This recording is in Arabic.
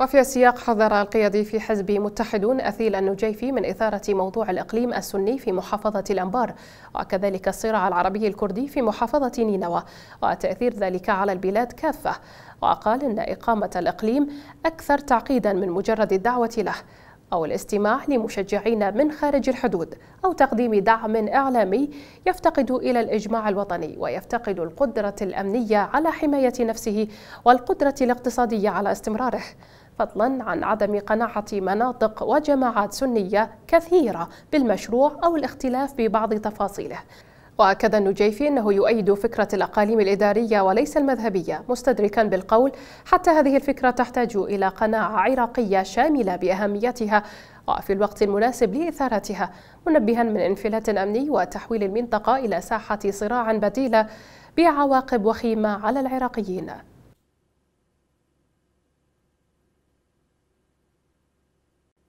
وفي سياق حذر القيادي في حزب متحدون أثيل النجيفي من إثارة موضوع الإقليم السني في محافظة الأنبار وكذلك الصراع العربي الكردي في محافظة نينوى وتأثير ذلك على البلاد كافة وقال إن إقامة الإقليم أكثر تعقيدا من مجرد الدعوة له أو الاستماع لمشجعين من خارج الحدود أو تقديم دعم إعلامي يفتقد إلى الإجماع الوطني ويفتقد القدرة الأمنية على حماية نفسه والقدرة الاقتصادية على استمراره فضلا عن عدم قناعة مناطق وجماعات سنية كثيرة بالمشروع أو الاختلاف ببعض تفاصيله وأكد النجيفي أنه يؤيد فكرة الأقاليم الإدارية وليس المذهبية مستدركا بالقول حتى هذه الفكرة تحتاج إلى قناعة عراقية شاملة بأهميتها وفي الوقت المناسب لإثارتها منبها من انفلات أمني وتحويل المنطقة إلى ساحة صراع بديلة بعواقب وخيمة على العراقيين